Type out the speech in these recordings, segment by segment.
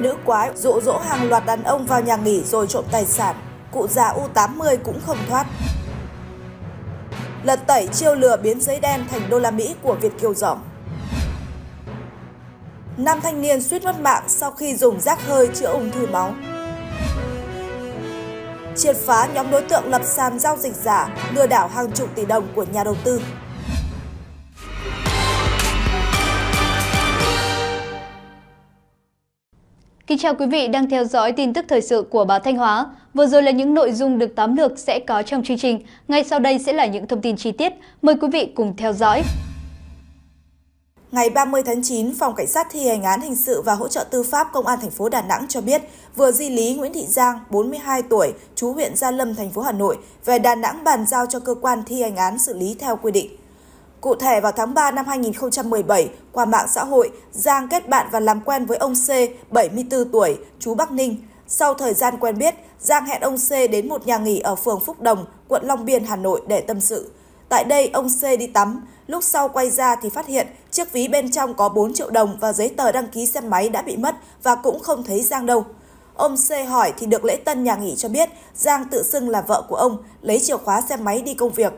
Nữ quái dụ dỗ hàng loạt đàn ông vào nhà nghỉ rồi trộm tài sản. Cụ già U80 cũng không thoát. Lật tẩy chiêu lừa biến giấy đen thành đô la Mỹ của Việt Kiều Giỏng. Nam thanh niên suýt mất mạng sau khi dùng rác hơi chữa ung thư máu. Triệt phá nhóm đối tượng lập sàn giao dịch giả, lừa đảo hàng chục tỷ đồng của nhà đầu tư. Kính chào quý vị đang theo dõi tin tức thời sự của báo Thanh Hóa. Vừa rồi là những nội dung được tóm lược sẽ có trong chương trình. Ngay sau đây sẽ là những thông tin chi tiết. Mời quý vị cùng theo dõi. Ngày 30 tháng 9, Phòng Cảnh sát thi hành án hình sự và hỗ trợ tư pháp Công an thành phố Đà Nẵng cho biết vừa di lý Nguyễn Thị Giang, 42 tuổi, chú huyện Gia Lâm, thành phố Hà Nội về Đà Nẵng bàn giao cho cơ quan thi hành án xử lý theo quy định. Cụ thể vào tháng 3 năm 2017, qua mạng xã hội, Giang kết bạn và làm quen với ông C, 74 tuổi, chú Bắc Ninh. Sau thời gian quen biết, Giang hẹn ông C đến một nhà nghỉ ở phường Phúc Đồng, quận Long Biên, Hà Nội để tâm sự. Tại đây, ông C đi tắm. Lúc sau quay ra thì phát hiện chiếc ví bên trong có 4 triệu đồng và giấy tờ đăng ký xe máy đã bị mất và cũng không thấy Giang đâu. Ông C hỏi thì được lễ tân nhà nghỉ cho biết Giang tự xưng là vợ của ông, lấy chìa khóa xe máy đi công việc.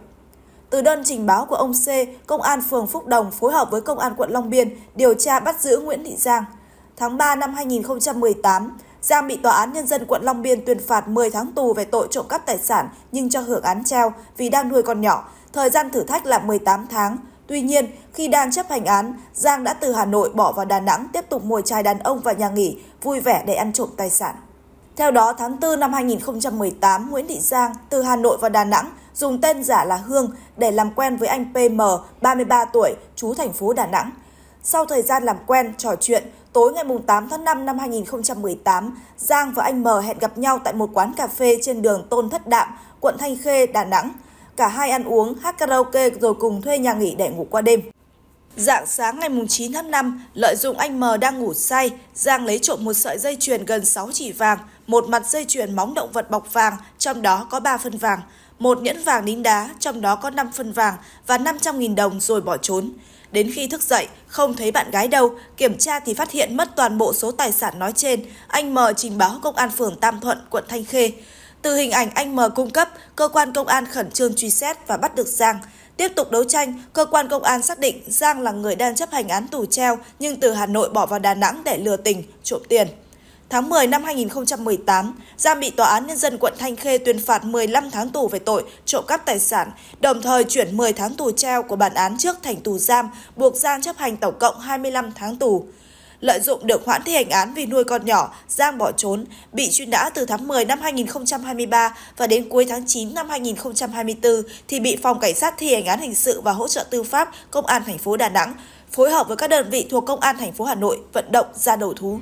Từ đơn trình báo của ông C, Công an phường Phúc Đồng phối hợp với Công an quận Long Biên điều tra bắt giữ Nguyễn Thị Giang. Tháng 3 năm 2018, Giang bị Tòa án Nhân dân quận Long Biên tuyên phạt 10 tháng tù về tội trộm cắp tài sản nhưng cho hưởng án treo vì đang nuôi con nhỏ. Thời gian thử thách là 18 tháng. Tuy nhiên, khi đang chấp hành án, Giang đã từ Hà Nội bỏ vào Đà Nẵng tiếp tục mồi trai đàn ông vào nhà nghỉ, vui vẻ để ăn trộm tài sản. Theo đó, tháng 4 năm 2018, Nguyễn Thị Giang từ Hà Nội vào Đà Nẵng dùng tên giả là Hương để làm quen với anh PM, 33 tuổi, trú thành phố Đà Nẵng. Sau thời gian làm quen, trò chuyện, tối ngày 8 tháng 5 năm 2018, Giang và anh M hẹn gặp nhau tại một quán cà phê trên đường Tôn Thất Đạm, quận Thanh Khê, Đà Nẵng. Cả hai ăn uống, hát karaoke rồi cùng thuê nhà nghỉ để ngủ qua đêm. Dạng sáng ngày 9 tháng 5, lợi dụng anh M đang ngủ say, Giang lấy trộm một sợi dây chuyền gần 6 chỉ vàng, một mặt dây chuyền móng động vật bọc vàng, trong đó có 3 phân vàng, một nhẫn vàng đính đá, trong đó có 5 phân vàng và 500.000 đồng rồi bỏ trốn. Đến khi thức dậy, không thấy bạn gái đâu, kiểm tra thì phát hiện mất toàn bộ số tài sản nói trên. Anh M trình báo công an phường Tam Thuận, quận Thanh Khê. Từ hình ảnh anh M cung cấp, cơ quan công an khẩn trương truy xét và bắt được Giang. Tiếp tục đấu tranh, cơ quan công an xác định Giang là người đang chấp hành án tù treo nhưng từ Hà Nội bỏ vào Đà Nẵng để lừa tình, trộm tiền. Tháng 10 năm 2018, Giang bị Tòa án Nhân dân quận Thanh Khê tuyên phạt 15 tháng tù về tội trộm cắp tài sản, đồng thời chuyển 10 tháng tù treo của bản án trước thành tù giam, buộc Giang chấp hành tổng cộng 25 tháng tù. Lợi dụng được hoãn thi hành án vì nuôi con nhỏ, Giang bỏ trốn, bị truy nã từ tháng 10 năm 2023 và đến cuối tháng 9 năm 2024 thì bị Phòng Cảnh sát thi hành án hình sự và hỗ trợ tư pháp Công an thành phố Đà Nẵng phối hợp với các đơn vị thuộc Công an thành phố Hà Nội vận động ra đầu thú.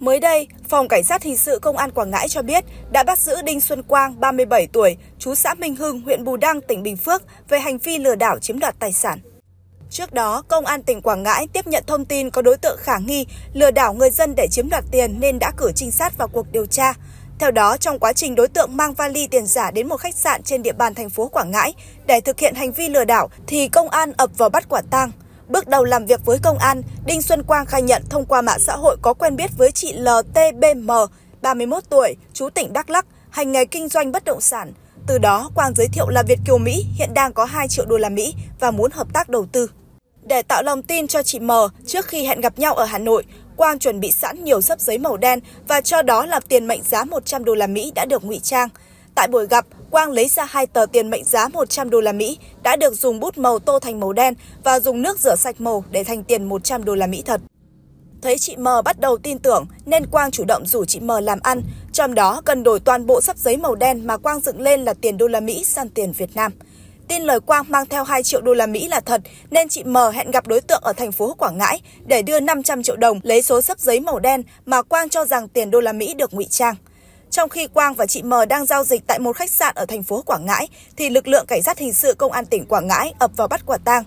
Mới đây, Phòng Cảnh sát Hình sự Công an Quảng Ngãi cho biết đã bắt giữ Đinh Xuân Quang, 37 tuổi, chú xã Minh Hưng, huyện Bù Đăng, tỉnh Bình Phước về hành vi lừa đảo chiếm đoạt tài sản. Trước đó, Công an tỉnh Quảng Ngãi tiếp nhận thông tin có đối tượng khả nghi lừa đảo người dân để chiếm đoạt tiền nên đã cử trinh sát vào cuộc điều tra. Theo đó, trong quá trình đối tượng mang vali tiền giả đến một khách sạn trên địa bàn thành phố Quảng Ngãi để thực hiện hành vi lừa đảo thì công an ập vào bắt quả tang. Bước đầu làm việc với công an, Đinh Xuân Quang khai nhận thông qua mạng xã hội có quen biết với chị LTBM, 31 tuổi, chú tỉnh Đắk Lắk, hành nghề kinh doanh bất động sản. Từ đó, Quang giới thiệu là Việt kiều Mỹ hiện đang có 2 triệu đô la Mỹ và muốn hợp tác đầu tư. Để tạo lòng tin cho chị M, trước khi hẹn gặp nhau ở Hà Nội, Quang chuẩn bị sẵn nhiều sấp giấy màu đen và cho đó là tiền mệnh giá 100 đô la Mỹ đã được ngụy trang. Tại buổi gặp, Quang lấy ra hai tờ tiền mệnh giá 100 đô la Mỹ đã được dùng bút màu tô thành màu đen và dùng nước rửa sạch màu để thành tiền 100 đô la Mỹ thật. Thấy chị M bắt đầu tin tưởng nên Quang chủ động rủ chị M làm ăn, trong đó cần đổi toàn bộ sắp giấy màu đen mà Quang dựng lên là tiền đô la Mỹ sang tiền Việt Nam. Tin lời Quang mang theo 2 triệu đô la Mỹ là thật nên chị M hẹn gặp đối tượng ở thành phố Quảng Ngãi để đưa 500 triệu đồng lấy số sắp giấy màu đen mà Quang cho rằng tiền đô la Mỹ được ngụy trang. Trong khi Quang và chị M đang giao dịch tại một khách sạn ở thành phố Quảng Ngãi, thì lực lượng cảnh sát hình sự công an tỉnh Quảng Ngãi ập vào bắt quả tang.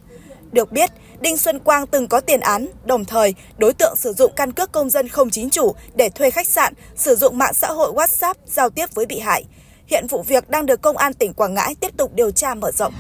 Được biết, Đinh Xuân Quang từng có tiền án, đồng thời đối tượng sử dụng căn cước công dân không chính chủ để thuê khách sạn, sử dụng mạng xã hội WhatsApp giao tiếp với bị hại. Hiện vụ việc đang được Công an tỉnh Quảng Ngãi tiếp tục điều tra mở rộng.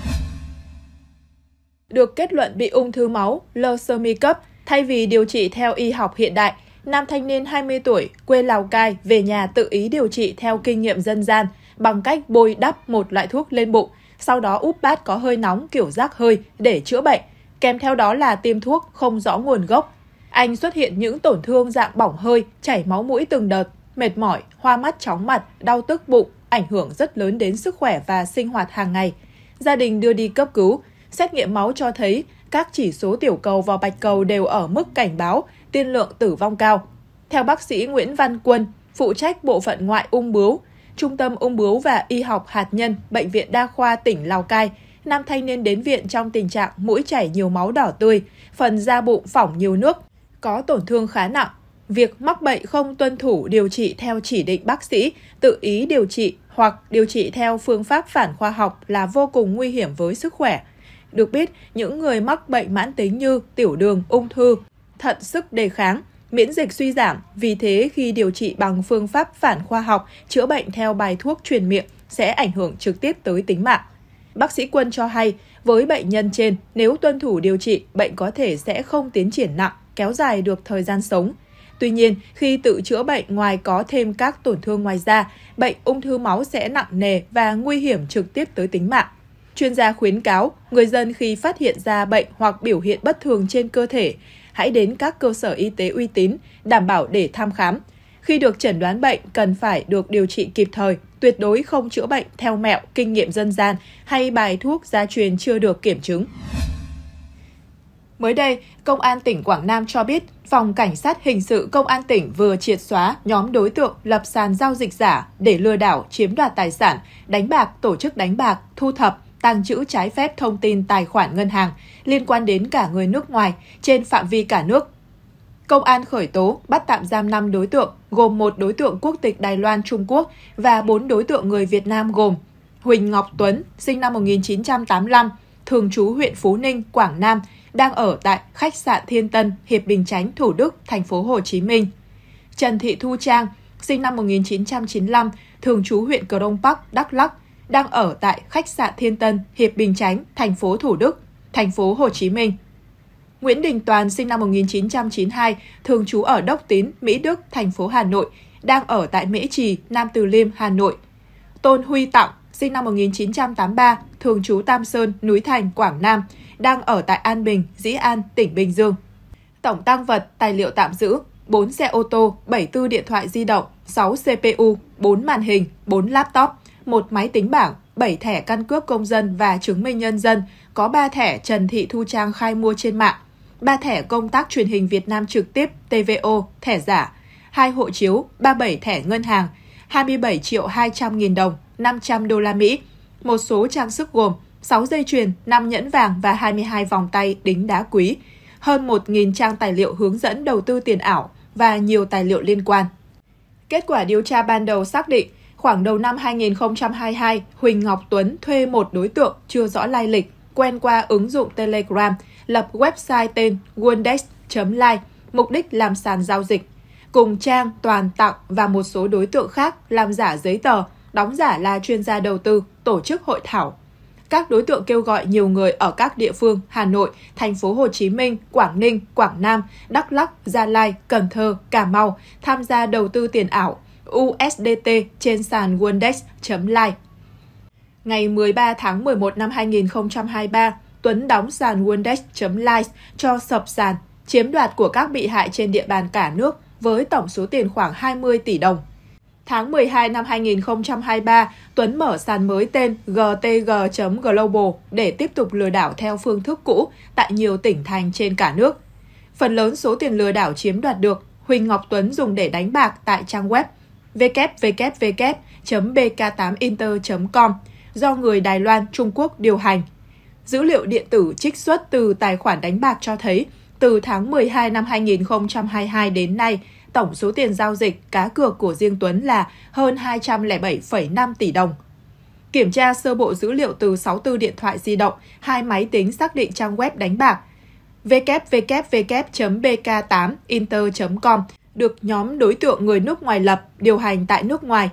Được kết luận bị ung thư máu, lơ sơ mi cấp, thay vì điều trị theo y học hiện đại, nam thanh niên 20 tuổi, quê Lào Cai, về nhà tự ý điều trị theo kinh nghiệm dân gian bằng cách bôi đắp một loại thuốc lên bụng, sau đó úp bát có hơi nóng kiểu rác hơi để chữa bệnh, kèm theo đó là tiêm thuốc không rõ nguồn gốc. Anh xuất hiện những tổn thương dạng bỏng hơi, chảy máu mũi từng đợt, mệt mỏi, hoa mắt chóng mặt, đau tức bụng, ảnh hưởng rất lớn đến sức khỏe và sinh hoạt hàng ngày. Gia đình đưa đi cấp cứu, xét nghiệm máu cho thấy các chỉ số tiểu cầu và bạch cầu đều ở mức cảnh báo, tiên lượng tử vong cao. Theo bác sĩ Nguyễn Văn Quân, phụ trách bộ phận ngoại ung bướu, Trung tâm ung bướu và y học hạt nhân Bệnh viện Đa khoa tỉnh Lào Cai, nam thanh niên đến viện trong tình trạng mũi chảy nhiều máu đỏ tươi, phần da bụng phỏng nhiều nước, có tổn thương khá nặng. Việc mắc bệnh không tuân thủ điều trị theo chỉ định bác sĩ, tự ý điều trị hoặc điều trị theo phương pháp phản khoa học là vô cùng nguy hiểm với sức khỏe. Được biết, những người mắc bệnh mãn tính như tiểu đường, ung thư thận sức đề kháng, miễn dịch suy giảm, vì thế khi điều trị bằng phương pháp phản khoa học, chữa bệnh theo bài thuốc truyền miệng sẽ ảnh hưởng trực tiếp tới tính mạng. Bác sĩ Quân cho hay, với bệnh nhân trên, nếu tuân thủ điều trị, bệnh có thể sẽ không tiến triển nặng, kéo dài được thời gian sống. Tuy nhiên, khi tự chữa bệnh ngoài có thêm các tổn thương ngoài da, bệnh ung thư máu sẽ nặng nề và nguy hiểm trực tiếp tới tính mạng. Chuyên gia khuyến cáo người dân khi phát hiện ra bệnh hoặc biểu hiện bất thường trên cơ thể hãy đến các cơ sở y tế uy tín, đảm bảo để thăm khám. Khi được chẩn đoán bệnh, cần phải được điều trị kịp thời, tuyệt đối không chữa bệnh theo mẹo, kinh nghiệm dân gian hay bài thuốc gia truyền chưa được kiểm chứng. Mới đây, Công an tỉnh Quảng Nam cho biết, Phòng Cảnh sát Hình sự Công an tỉnh vừa triệt xóa nhóm đối tượng lập sàn giao dịch giả để lừa đảo chiếm đoạt tài sản, đánh bạc, tổ chức đánh bạc, thu thập, tàng trữ trái phép thông tin tài khoản ngân hàng liên quan đến cả người nước ngoài trên phạm vi cả nước. Công an khởi tố bắt tạm giam 5 đối tượng, gồm một đối tượng quốc tịch Đài Loan Trung Quốc và 4 đối tượng người Việt Nam gồm Huỳnh Ngọc Tuấn, sinh năm 1985, thường trú huyện Phú Ninh, Quảng Nam, đang ở tại khách sạn Thiên Tân, Hiệp Bình Chánh, Thủ Đức, thành phố Hồ Chí Minh. Trần Thị Thu Trang, sinh năm 1995, thường trú huyện Cờ Đông Bắc, Đắk Lắk, đang ở tại khách sạn Thiên Tân, Hiệp Bình Chánh, thành phố Thủ Đức, thành phố Hồ Chí Minh. Nguyễn Đình Toàn sinh năm 1992, thường trú ở Đốc Tín, Mỹ Đức, thành phố Hà Nội, đang ở tại Mễ Trì, Nam Từ Liêm, Hà Nội. Tôn Huy Tặng sinh năm 1983, thường trú Tam Sơn, Núi Thành, Quảng Nam, đang ở tại An Bình, Dĩ An, tỉnh Bình Dương. Tổng tăng vật, tài liệu tạm giữ 4 xe ô tô, 74 điện thoại di động, 6 CPU, 4 màn hình, 4 laptop, một máy tính bảng, 7 thẻ căn cước công dân và chứng minh nhân dân, có 3 thẻ Trần Thị Thu Trang khai mua trên mạng, 3 thẻ công tác truyền hình Việt Nam trực tiếp TVO, thẻ giả, 2 hộ chiếu, 37 thẻ ngân hàng, 27 triệu 200 nghìn đồng, 500 đô la Mỹ, một số trang sức gồm 6 dây chuyền, 5 nhẫn vàng và 22 vòng tay đính đá quý, hơn 1.000 trang tài liệu hướng dẫn đầu tư tiền ảo và nhiều tài liệu liên quan. Kết quả điều tra ban đầu xác định, Khoảng đầu năm 2022, Huỳnh Ngọc Tuấn thuê một đối tượng chưa rõ lai lịch, quen qua ứng dụng Telegram, lập website tên wondex.live, mục đích làm sàn giao dịch. Cùng Trang, Toàn, Tặng và một số đối tượng khác làm giả giấy tờ, đóng giả là chuyên gia đầu tư, tổ chức hội thảo. Các đối tượng kêu gọi nhiều người ở các địa phương Hà Nội, thành phố Hồ Chí Minh, Quảng Ninh, Quảng Nam, Đắk Lắk, Gia Lai, Cần Thơ, Cà Mau tham gia đầu tư tiền ảo USDT trên sàn Wondex.live. Ngày 13 tháng 11 năm 2023, Tuấn đóng sàn Wondex.live cho sập sàn, chiếm đoạt của các bị hại trên địa bàn cả nước với tổng số tiền khoảng 20 tỷ đồng. Tháng 12 năm 2023, Tuấn mở sàn mới tên gtg.global để tiếp tục lừa đảo theo phương thức cũ tại nhiều tỉnh thành trên cả nước. Phần lớn số tiền lừa đảo chiếm đoạt được, Huỳnh Ngọc Tuấn dùng để đánh bạc tại trang web www.bk8inter.com do người Đài Loan, Trung Quốc điều hành. Dữ liệu điện tử trích xuất từ tài khoản đánh bạc cho thấy, từ tháng 12 năm 2022 đến nay, tổng số tiền giao dịch cá cược của riêng Tuấn là hơn 207,5 tỷ đồng. Kiểm tra sơ bộ dữ liệu từ 64 điện thoại di động, hai máy tính xác định trang web đánh bạc www.bk8inter.com được nhóm đối tượng người nước ngoài lập điều hành tại nước ngoài.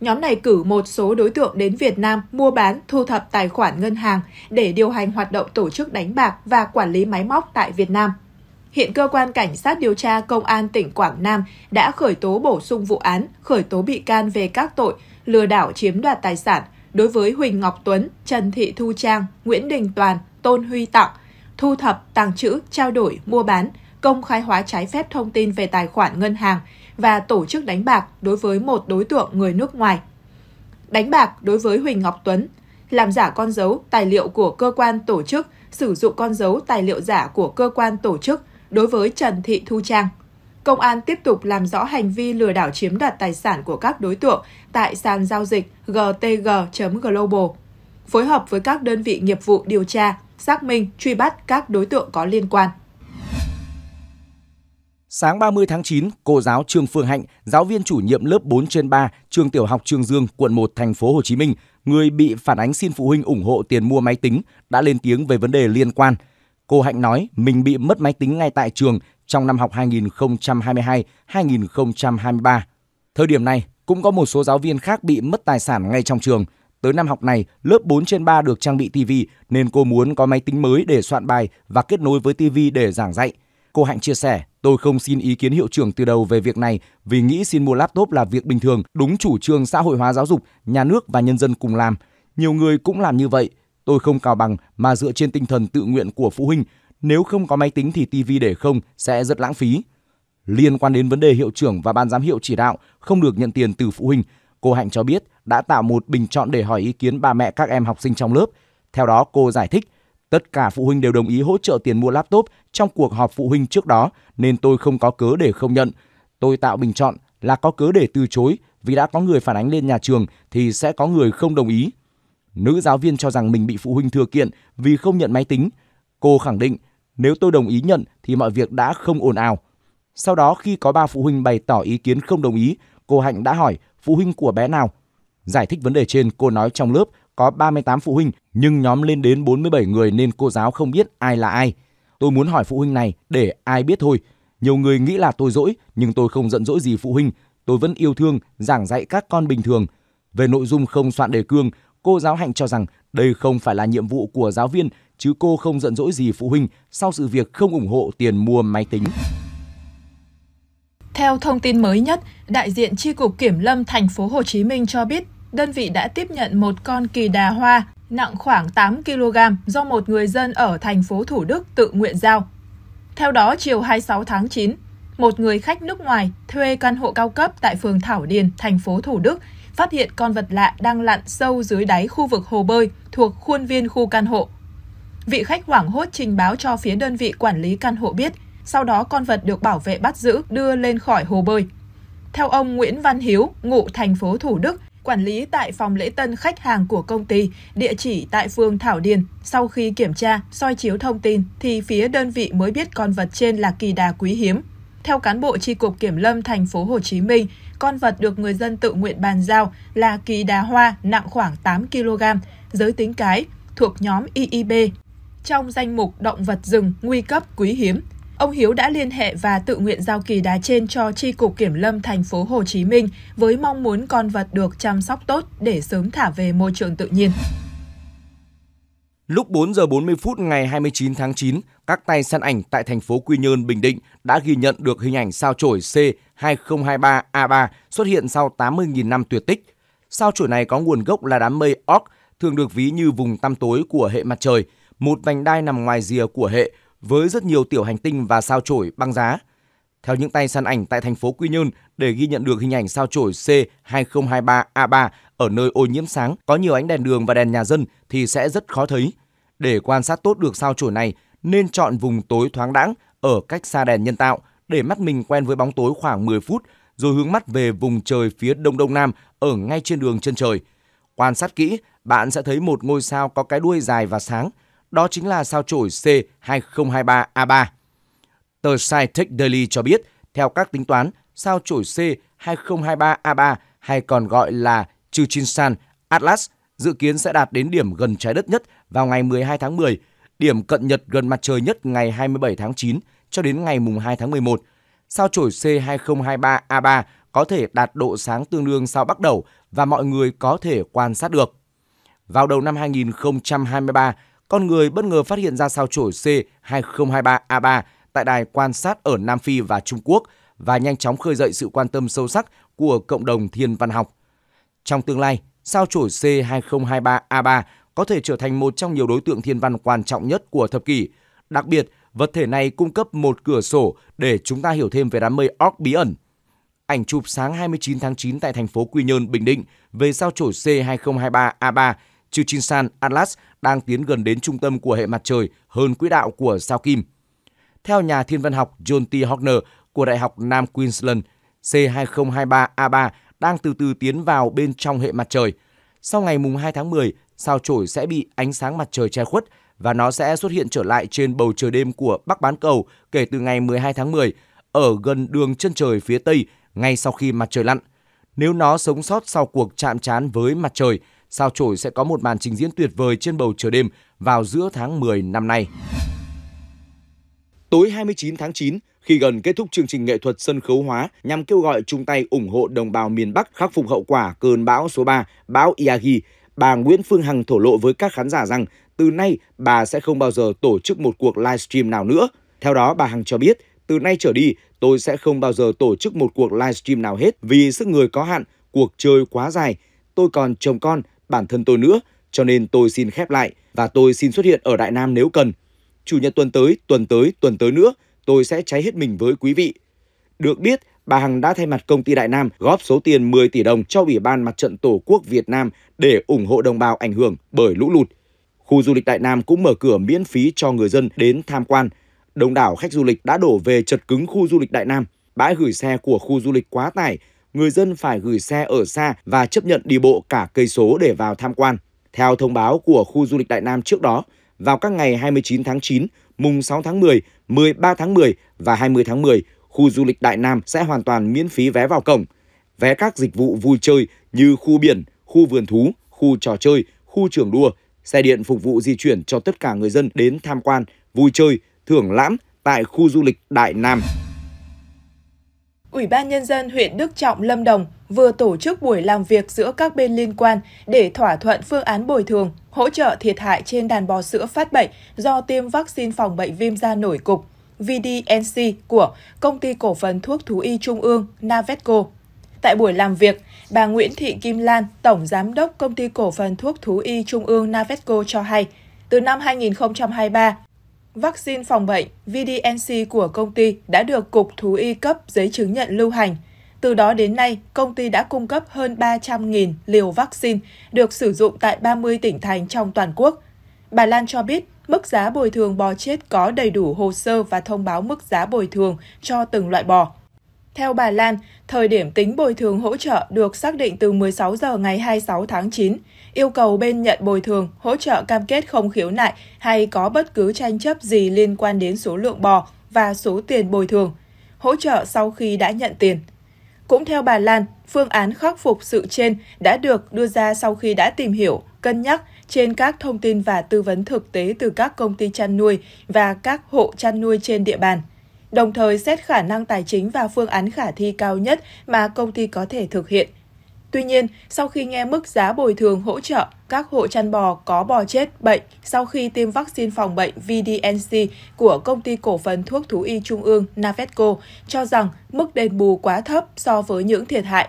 Nhóm này cử một số đối tượng đến Việt Nam mua bán, thu thập tài khoản ngân hàng để điều hành hoạt động tổ chức đánh bạc và quản lý máy móc tại Việt Nam. Hiện cơ quan cảnh sát điều tra công an tỉnh Quảng Nam đã khởi tố bổ sung vụ án, khởi tố bị can về các tội lừa đảo chiếm đoạt tài sản đối với Huỳnh Ngọc Tuấn, Trần Thị Thu Trang, Nguyễn Đình Toàn, Tôn Huy Tặng, thu thập, tàng trữ, trao đổi, mua bán, công khai hóa trái phép thông tin về tài khoản ngân hàng và tổ chức đánh bạc đối với một đối tượng người nước ngoài. Đánh bạc đối với Huỳnh Ngọc Tuấn, làm giả con dấu tài liệu của cơ quan tổ chức, sử dụng con dấu tài liệu giả của cơ quan tổ chức đối với Trần Thị Thu Trang. Công an tiếp tục làm rõ hành vi lừa đảo chiếm đoạt tài sản của các đối tượng tại sàn giao dịch gtg.global, phối hợp với các đơn vị nghiệp vụ điều tra, xác minh, truy bắt các đối tượng có liên quan. Sáng 30 tháng 9, cô giáo Trương Phương Hạnh, giáo viên chủ nhiệm lớp 4 trên 3, trường tiểu học Trương Dương, quận 1, thành phố Hồ Chí Minh, người bị phản ánh xin phụ huynh ủng hộ tiền mua máy tính, đã lên tiếng về vấn đề liên quan. Cô Hạnh nói mình bị mất máy tính ngay tại trường trong năm học 2022-2023. Thời điểm này, cũng có một số giáo viên khác bị mất tài sản ngay trong trường. Tới năm học này, lớp 4 trên 3 được trang bị TV nên cô muốn có máy tính mới để soạn bài và kết nối với TV để giảng dạy – Cô Hạnh chia sẻ, tôi không xin ý kiến hiệu trưởng từ đầu về việc này vì nghĩ xin mua laptop là việc bình thường, đúng chủ trương xã hội hóa giáo dục, nhà nước và nhân dân cùng làm. Nhiều người cũng làm như vậy. Tôi không cao bằng mà dựa trên tinh thần tự nguyện của phụ huynh. Nếu không có máy tính thì tivi để không sẽ rất lãng phí. Liên quan đến vấn đề hiệu trưởng và ban giám hiệu chỉ đạo không được nhận tiền từ phụ huynh, cô Hạnh cho biết đã tạo một bình chọn để hỏi ý kiến bà mẹ các em học sinh trong lớp. Theo đó, cô giải thích, tất cả phụ huynh đều đồng ý hỗ trợ tiền mua laptop trong cuộc họp phụ huynh trước đó nên tôi không có cớ để không nhận. Tôi tạo bình chọn là có cớ để từ chối vì đã có người phản ánh lên nhà trường thì sẽ có người không đồng ý. Nữ giáo viên cho rằng mình bị phụ huynh thừa kiện vì không nhận máy tính. Cô khẳng định nếu tôi đồng ý nhận thì mọi việc đã không ồn ào. Sau đó khi có ba phụ huynh bày tỏ ý kiến không đồng ý, cô Hạnh đã hỏi phụ huynh của bé nào. Giải thích vấn đề trên, cô nói trong lớp có 38 phụ huynh nhưng nhóm lên đến 47 người nên cô giáo không biết ai là ai. Tôi muốn hỏi phụ huynh này để ai biết thôi. Nhiều người nghĩ là tôi dỗi, nhưng tôi không giận dỗi gì phụ huynh. Tôi vẫn yêu thương, giảng dạy các con bình thường. Về nội dung không soạn đề cương, cô giáo Hạnh cho rằng đây không phải là nhiệm vụ của giáo viên, chứ cô không giận dỗi gì phụ huynh sau sự việc không ủng hộ tiền mua máy tính. Theo thông tin mới nhất, đại diện tri cục Kiểm lâm thành phố Hồ Chí Minh cho biết đơn vị đã tiếp nhận một con kỳ đà hoa nặng khoảng 8 kg do một người dân ở thành phố Thủ Đức tự nguyện giao. Theo đó, chiều 26 tháng 9, một người khách nước ngoài thuê căn hộ cao cấp tại phường Thảo Điền, thành phố Thủ Đức, phát hiện con vật lạ đang lặn sâu dưới đáy khu vực hồ bơi thuộc khuôn viên khu căn hộ. Vị khách hoảng hốt trình báo cho phía đơn vị quản lý căn hộ biết, sau đó con vật được bảo vệ bắt giữ đưa lên khỏi hồ bơi. Theo ông Nguyễn Văn Hiếu, ngụ thành phố Thủ Đức, quản lý tại phòng lễ tân khách hàng của công ty, địa chỉ tại phường Thảo Điền. Sau khi kiểm tra, soi chiếu thông tin, thì phía đơn vị mới biết con vật trên là kỳ đà quý hiếm. Theo cán bộ tri cục Kiểm lâm thành phố Hồ Chí Minh, con vật được người dân tự nguyện bàn giao là kỳ đà hoa nặng khoảng 8 kg, giới tính cái, thuộc nhóm IIB, trong danh mục động vật rừng nguy cấp quý hiếm. Ông Hiếu đã liên hệ và tự nguyện giao kỳ đá trên cho Tri Cục Kiểm Lâm thành phố Hồ Chí Minh với mong muốn con vật được chăm sóc tốt để sớm thả về môi trường tự nhiên. Lúc 4 giờ 40 phút ngày 29 tháng 9, các tay săn ảnh tại thành phố Quy Nhơn, Bình Định đã ghi nhận được hình ảnh sao chổi C2023A3 xuất hiện sau 80.000 năm tuyệt tích. Sao chổi này có nguồn gốc là đám mây Oort, thường được ví như vùng tăm tối của hệ mặt trời. Một vành đai nằm ngoài rìa của hệ với rất nhiều tiểu hành tinh và sao chổi băng giá. Theo những tay săn ảnh tại thành phố Quy Nhơn để ghi nhận được hình ảnh sao chổi C2023A3 ở nơi ô nhiễm sáng có nhiều ánh đèn đường và đèn nhà dân thì sẽ rất khó thấy. Để quan sát tốt được sao chổi này nên chọn vùng tối thoáng đãng ở cách xa đèn nhân tạo để mắt mình quen với bóng tối khoảng 10 phút rồi hướng mắt về vùng trời phía đông đông nam ở ngay trên đường chân trời. Quan sát kỹ, bạn sẽ thấy một ngôi sao có cái đuôi dài và sáng – đó chính là sao chổi C2023A3. Tờ sci Daily cho biết, theo các tính toán, sao chổi C2023A3 hay còn gọi là Chuchinsan Atlas dự kiến sẽ đạt đến điểm gần trái đất nhất vào ngày 12 tháng 10, điểm cận nhật gần mặt trời nhất ngày 27 tháng 9 cho đến ngày mùng 2 tháng 11. Sao chổi C2023A3 có thể đạt độ sáng tương đương sao Bắc Đầu và mọi người có thể quan sát được. Vào đầu năm 2023, con người bất ngờ phát hiện ra sao chổi C2023A3 tại đài quan sát ở Nam Phi và Trung Quốc và nhanh chóng khơi dậy sự quan tâm sâu sắc của cộng đồng thiên văn học. Trong tương lai, sao chổi C2023A3 có thể trở thành một trong nhiều đối tượng thiên văn quan trọng nhất của thập kỷ. Đặc biệt, vật thể này cung cấp một cửa sổ để chúng ta hiểu thêm về đám mây Orc bí ẩn. Ảnh chụp sáng 29 tháng 9 tại thành phố Quy Nhơn, Bình Định về sao chổi C2023A3 Chuchinsan Atlas đang tiến gần đến trung tâm của hệ mặt trời hơn quỹ đạo của sao Kim. Theo nhà thiên văn học John T. Hockner của Đại học Nam Queensland, C2023A3 đang từ từ tiến vào bên trong hệ mặt trời. Sau ngày mùng 2 tháng 10, sao chổi sẽ bị ánh sáng mặt trời che khuất và nó sẽ xuất hiện trở lại trên bầu trời đêm của Bắc Bán Cầu kể từ ngày 12 tháng 10 ở gần đường chân trời phía Tây ngay sau khi mặt trời lặn. Nếu nó sống sót sau cuộc chạm trán với mặt trời, sao chổi sẽ có một màn trình diễn tuyệt vời trên bầu trời đêm vào giữa tháng 10 năm nay. Tối 29 tháng 9, khi gần kết thúc chương trình nghệ thuật sân khấu hóa nhằm kêu gọi chung tay ủng hộ đồng bào miền Bắc khắc phục hậu quả cơn bão số 3, bão Yagi, bà Nguyễn Phương Hằng thổ lộ với các khán giả rằng từ nay bà sẽ không bao giờ tổ chức một cuộc livestream nào nữa. Theo đó, bà Hằng cho biết, từ nay trở đi, tôi sẽ không bao giờ tổ chức một cuộc livestream nào hết vì sức người có hạn, cuộc chơi quá dài. Tôi còn chồng con, bản thân tôi nữa, cho nên tôi xin khép lại và tôi xin xuất hiện ở Đại Nam nếu cần. Chủ nhật tuần tới, tuần tới, tuần tới nữa, tôi sẽ cháy hết mình với quý vị. Được biết, bà Hằng đã thay mặt công ty Đại Nam góp số tiền 10 tỷ đồng cho Ủy ban Mặt trận Tổ quốc Việt Nam để ủng hộ đồng bào ảnh hưởng bởi lũ lụt. Khu du lịch Đại Nam cũng mở cửa miễn phí cho người dân đến tham quan. Đông đảo khách du lịch đã đổ về chật cứng khu du lịch Đại Nam. Bãi gửi xe của khu du lịch quá tải người dân phải gửi xe ở xa và chấp nhận đi bộ cả cây số để vào tham quan. Theo thông báo của khu du lịch Đại Nam trước đó, vào các ngày 29 tháng 9, mùng 6 tháng 10, 13 tháng 10 và 20 tháng 10, khu du lịch Đại Nam sẽ hoàn toàn miễn phí vé vào cổng. Vé các dịch vụ vui chơi như khu biển, khu vườn thú, khu trò chơi, khu trường đua, xe điện phục vụ di chuyển cho tất cả người dân đến tham quan, vui chơi, thưởng lãm tại khu du lịch Đại Nam. Ủy ban Nhân dân huyện Đức Trọng, Lâm Đồng vừa tổ chức buổi làm việc giữa các bên liên quan để thỏa thuận phương án bồi thường, hỗ trợ thiệt hại trên đàn bò sữa phát bệnh do tiêm vaccine phòng bệnh viêm da nổi cục VDNC của Công ty Cổ phần Thuốc Thú y Trung ương Navetco. Tại buổi làm việc, bà Nguyễn Thị Kim Lan, Tổng Giám đốc Công ty Cổ phần Thuốc Thú y Trung ương Navetco cho hay, từ năm 2023, vaccine phòng bệnh VDNC của công ty đã được Cục Thú y cấp giấy chứng nhận lưu hành. Từ đó đến nay, công ty đã cung cấp hơn 300.000 liều vaccine được sử dụng tại 30 tỉnh thành trong toàn quốc. Bà Lan cho biết, mức giá bồi thường bò chết có đầy đủ hồ sơ và thông báo mức giá bồi thường cho từng loại bò. Theo bà Lan, thời điểm tính bồi thường hỗ trợ được xác định từ 16 giờ ngày 26 tháng 9, yêu cầu bên nhận bồi thường, hỗ trợ cam kết không khiếu nại hay có bất cứ tranh chấp gì liên quan đến số lượng bò và số tiền bồi thường, hỗ trợ sau khi đã nhận tiền. Cũng theo bà Lan, phương án khắc phục sự trên đã được đưa ra sau khi đã tìm hiểu, cân nhắc trên các thông tin và tư vấn thực tế từ các công ty chăn nuôi và các hộ chăn nuôi trên địa bàn đồng thời xét khả năng tài chính và phương án khả thi cao nhất mà công ty có thể thực hiện. Tuy nhiên, sau khi nghe mức giá bồi thường hỗ trợ các hộ chăn bò có bò chết bệnh sau khi tiêm vaccine phòng bệnh VDNC của Công ty Cổ phần Thuốc Thú y Trung ương Navesco cho rằng mức đền bù quá thấp so với những thiệt hại.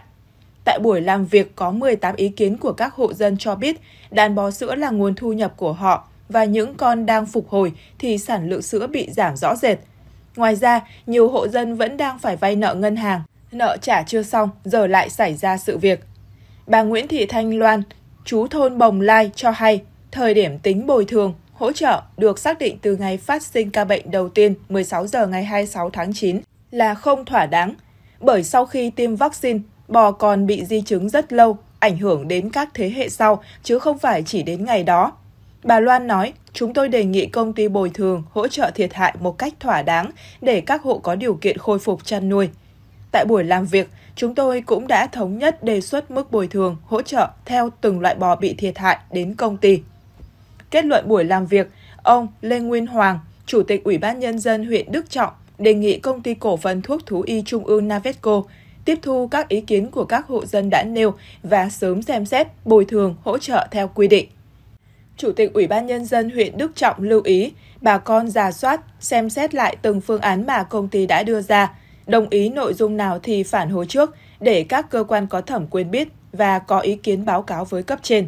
Tại buổi làm việc có 18 ý kiến của các hộ dân cho biết đàn bò sữa là nguồn thu nhập của họ và những con đang phục hồi thì sản lượng sữa bị giảm rõ rệt – Ngoài ra, nhiều hộ dân vẫn đang phải vay nợ ngân hàng, nợ trả chưa xong, giờ lại xảy ra sự việc. Bà Nguyễn Thị Thanh Loan, chú thôn Bồng Lai cho hay, thời điểm tính bồi thường, hỗ trợ được xác định từ ngày phát sinh ca bệnh đầu tiên 16 giờ ngày 26 tháng 9 là không thỏa đáng, bởi sau khi tiêm vaccine, bò còn bị di chứng rất lâu, ảnh hưởng đến các thế hệ sau chứ không phải chỉ đến ngày đó. Bà Loan nói, chúng tôi đề nghị công ty bồi thường, hỗ trợ thiệt hại một cách thỏa đáng để các hộ có điều kiện khôi phục chăn nuôi. Tại buổi làm việc, chúng tôi cũng đã thống nhất đề xuất mức bồi thường, hỗ trợ theo từng loại bò bị thiệt hại đến công ty. Kết luận buổi làm việc, ông Lê Nguyên Hoàng, Chủ tịch Ủy ban Nhân dân huyện Đức Trọng, đề nghị công ty cổ phần thuốc thú y Trung ương Navetco tiếp thu các ý kiến của các hộ dân đã nêu và sớm xem xét bồi thường, hỗ trợ theo quy định. Chủ tịch Ủy ban Nhân dân huyện Đức Trọng lưu ý bà con giả soát, xem xét lại từng phương án mà công ty đã đưa ra, đồng ý nội dung nào thì phản hồi trước để các cơ quan có thẩm quyền biết và có ý kiến báo cáo với cấp trên.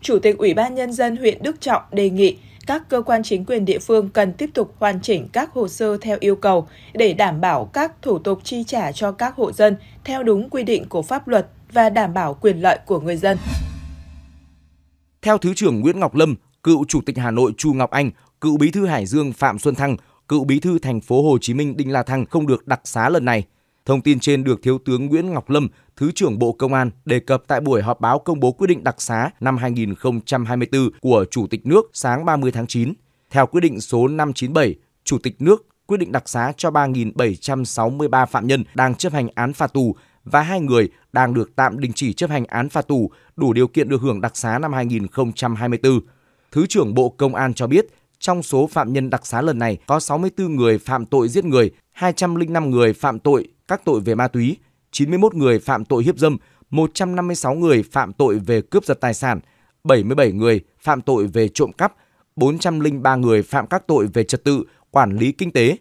Chủ tịch Ủy ban Nhân dân huyện Đức Trọng đề nghị các cơ quan chính quyền địa phương cần tiếp tục hoàn chỉnh các hồ sơ theo yêu cầu để đảm bảo các thủ tục chi trả cho các hộ dân theo đúng quy định của pháp luật và đảm bảo quyền lợi của người dân. Theo Thứ trưởng Nguyễn Ngọc Lâm, cựu Chủ tịch Hà Nội Chu Ngọc Anh, cựu Bí thư Hải Dương Phạm Xuân Thăng, cựu Bí thư thành phố Hồ Chí Minh Đinh La Thăng không được đặc xá lần này. Thông tin trên được Thiếu tướng Nguyễn Ngọc Lâm, Thứ trưởng Bộ Công an đề cập tại buổi họp báo công bố quyết định đặc xá năm 2024 của Chủ tịch nước sáng 30 tháng 9. Theo quyết định số 597, Chủ tịch nước quyết định đặc xá cho 3.763 phạm nhân đang chấp hành án phạt tù và hai người đang được tạm đình chỉ chấp hành án phạt tù đủ điều kiện được hưởng đặc xá năm 2024. Thứ trưởng Bộ Công an cho biết, trong số phạm nhân đặc xá lần này có 64 người phạm tội giết người, 205 người phạm tội các tội về ma túy, 91 người phạm tội hiếp dâm, 156 người phạm tội về cướp giật tài sản, 77 người phạm tội về trộm cắp, 403 người phạm các tội về trật tự, quản lý kinh tế,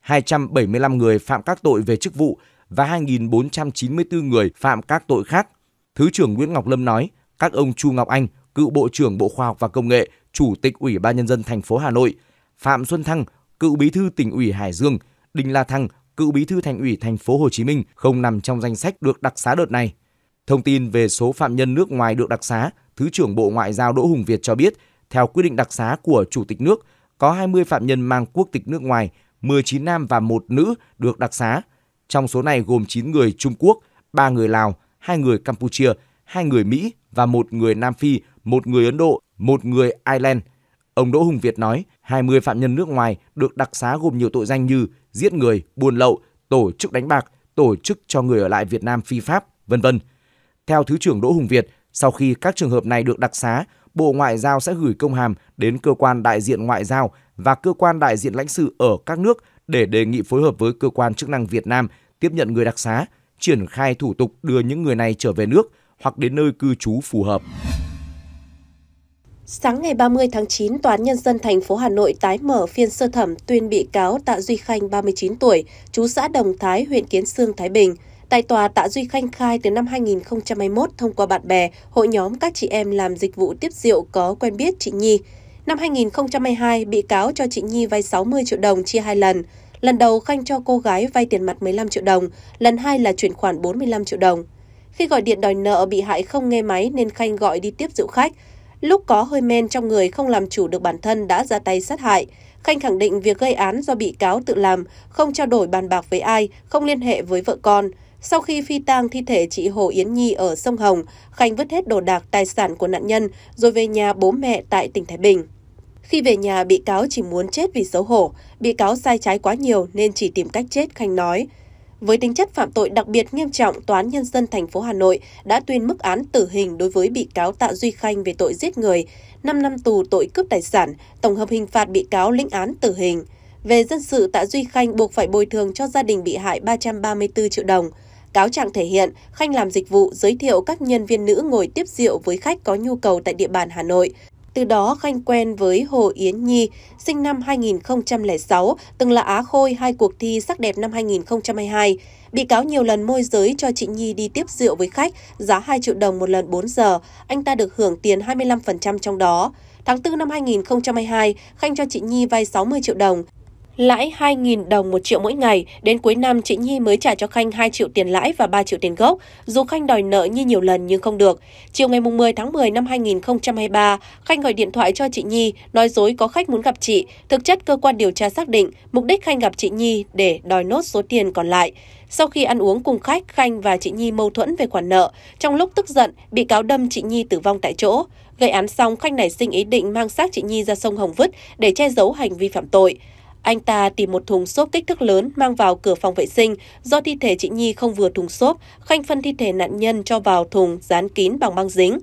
275 người phạm các tội về chức vụ, và 2.494 người phạm các tội khác. Thứ trưởng Nguyễn Ngọc Lâm nói, các ông Chu Ngọc Anh, cựu Bộ trưởng Bộ Khoa học và Công nghệ, Chủ tịch Ủy ban Nhân dân thành phố Hà Nội, Phạm Xuân Thăng, cựu Bí thư tỉnh ủy Hải Dương, Đinh La Thăng, cựu Bí thư Thành ủy thành phố Hồ Chí Minh không nằm trong danh sách được đặc xá đợt này. Thông tin về số phạm nhân nước ngoài được đặc xá, Thứ trưởng Bộ Ngoại giao Đỗ Hùng Việt cho biết, theo quyết định đặc xá của Chủ tịch nước, có 20 phạm nhân mang quốc tịch nước ngoài, 19 nam và 1 nữ được đặc xá, trong số này gồm 9 người Trung Quốc, 3 người Lào, 2 người Campuchia, 2 người Mỹ và một người Nam Phi, một người Ấn Độ, một người Ireland. Ông Đỗ Hùng Việt nói, 20 phạm nhân nước ngoài được đặc xá gồm nhiều tội danh như giết người, buôn lậu, tổ chức đánh bạc, tổ chức cho người ở lại Việt Nam phi pháp, vân vân. Theo Thứ trưởng Đỗ Hùng Việt, sau khi các trường hợp này được đặc xá, Bộ Ngoại giao sẽ gửi công hàm đến cơ quan đại diện ngoại giao và cơ quan đại diện lãnh sự ở các nước để đề nghị phối hợp với cơ quan chức năng Việt Nam tiếp nhận người đặc xá, triển khai thủ tục đưa những người này trở về nước hoặc đến nơi cư trú phù hợp. Sáng ngày 30 tháng 9, Tòa án Nhân dân thành phố Hà Nội tái mở phiên sơ thẩm tuyên bị cáo Tạ Duy Khanh 39 tuổi, chú xã Đồng Thái, huyện Kiến Sương, Thái Bình. Tại tòa, Tạ Duy Khanh khai từ năm 2021 thông qua bạn bè, hội nhóm các chị em làm dịch vụ tiếp rượu có quen biết chị Nhi. Năm 2022, bị cáo cho chị Nhi vay 60 triệu đồng chia hai lần. Lần đầu Khanh cho cô gái vay tiền mặt 15 triệu đồng, lần hai là chuyển khoản 45 triệu đồng. Khi gọi điện đòi nợ bị hại không nghe máy nên Khanh gọi đi tiếp rượu khách. Lúc có hơi men trong người không làm chủ được bản thân đã ra tay sát hại. Khanh khẳng định việc gây án do bị cáo tự làm, không trao đổi bàn bạc với ai, không liên hệ với vợ con. Sau khi phi tang thi thể chị Hồ Yến Nhi ở sông Hồng, Khanh vứt hết đồ đạc tài sản của nạn nhân rồi về nhà bố mẹ tại tỉnh Thái Bình. Khi về nhà, bị cáo chỉ muốn chết vì xấu hổ. Bị cáo sai trái quá nhiều nên chỉ tìm cách chết, Khanh nói. Với tính chất phạm tội đặc biệt nghiêm trọng, Tòa án Nhân dân thành phố Hà Nội đã tuyên mức án tử hình đối với bị cáo Tạ Duy Khanh về tội giết người, 5 năm tù tội cướp tài sản, tổng hợp hình phạt bị cáo lĩnh án tử hình. Về dân sự, Tạ Duy Khanh buộc phải bồi thường cho gia đình bị hại 334 triệu đồng. Cáo trạng thể hiện, Khanh làm dịch vụ giới thiệu các nhân viên nữ ngồi tiếp rượu với khách có nhu cầu tại địa bàn Hà Nội. Từ đó Khanh quen với Hồ Yến Nhi, sinh năm 2006, từng là Á Khôi hai cuộc thi sắc đẹp năm 2022. Bị cáo nhiều lần môi giới cho chị Nhi đi tiếp rượu với khách, giá 2 triệu đồng một lần 4 giờ, anh ta được hưởng tiền 25% trong đó. Tháng 4 năm 2022, Khanh cho chị Nhi vay 60 triệu đồng lãi 2.000 đồng một triệu mỗi ngày, đến cuối năm chị Nhi mới trả cho Khanh 2 triệu tiền lãi và 3 triệu tiền gốc, dù Khanh đòi nợ Nhi nhiều lần nhưng không được. Chiều ngày 10 tháng 10 năm 2023, Khanh gọi điện thoại cho chị Nhi, nói dối có khách muốn gặp chị. Thực chất cơ quan điều tra xác định mục đích Khanh gặp chị Nhi để đòi nốt số tiền còn lại. Sau khi ăn uống cùng khách, Khanh và chị Nhi mâu thuẫn về khoản nợ. Trong lúc tức giận, bị cáo đâm chị Nhi tử vong tại chỗ. Gây án xong, Khanh nảy sinh ý định mang xác chị Nhi ra sông Hồng vứt để che giấu hành vi phạm tội. Anh ta tìm một thùng xốp kích thước lớn mang vào cửa phòng vệ sinh. Do thi thể chị Nhi không vừa thùng xốp, Khanh phân thi thể nạn nhân cho vào thùng dán kín bằng băng dính.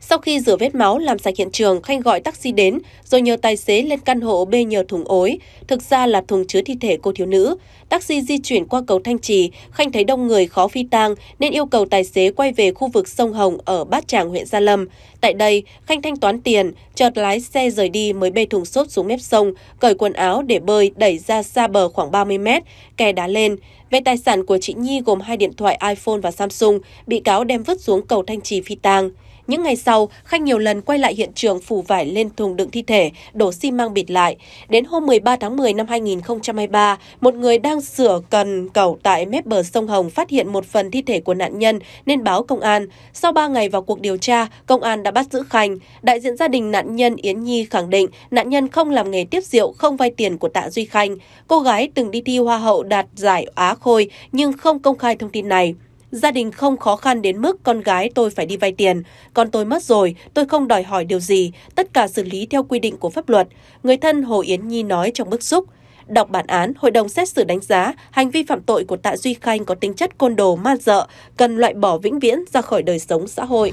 Sau khi rửa vết máu làm sạch hiện trường, Khanh gọi taxi đến rồi nhờ tài xế lên căn hộ bê nhờ thùng ối. Thực ra là thùng chứa thi thể cô thiếu nữ. Taxi di chuyển qua cầu Thanh Trì, Khanh thấy đông người khó phi tang nên yêu cầu tài xế quay về khu vực sông Hồng ở Bát Tràng, huyện Gia Lâm. Tại đây, Khanh thanh toán tiền, chợt lái xe rời đi mới bê thùng xốp xuống mép sông, cởi quần áo để bơi đẩy ra xa bờ khoảng 30 mét, kè đá lên. Về tài sản của chị Nhi gồm hai điện thoại iPhone và Samsung, bị cáo đem vứt xuống cầu Thanh Trì phi tang. Những ngày sau, Khanh nhiều lần quay lại hiện trường phủ vải lên thùng đựng thi thể, đổ xi măng bịt lại. Đến hôm 13 tháng 10 năm 2023, một người đang sửa cần cầu tại mép bờ sông Hồng phát hiện một phần thi thể của nạn nhân nên báo công an. Sau 3 ngày vào cuộc điều tra, công an đã bắt giữ Khanh. Đại diện gia đình nạn nhân Yến Nhi khẳng định nạn nhân không làm nghề tiếp rượu, không vay tiền của Tạ Duy Khanh. Cô gái từng đi thi Hoa hậu đạt giải Á Khôi nhưng không công khai thông tin này. Gia đình không khó khăn đến mức con gái tôi phải đi vay tiền. Con tôi mất rồi, tôi không đòi hỏi điều gì, tất cả xử lý theo quy định của pháp luật. Người thân Hồ Yến Nhi nói trong bức xúc. Đọc bản án, hội đồng xét xử đánh giá hành vi phạm tội của Tạ Duy Khanh có tính chất côn đồ man dợ, cần loại bỏ vĩnh viễn ra khỏi đời sống xã hội.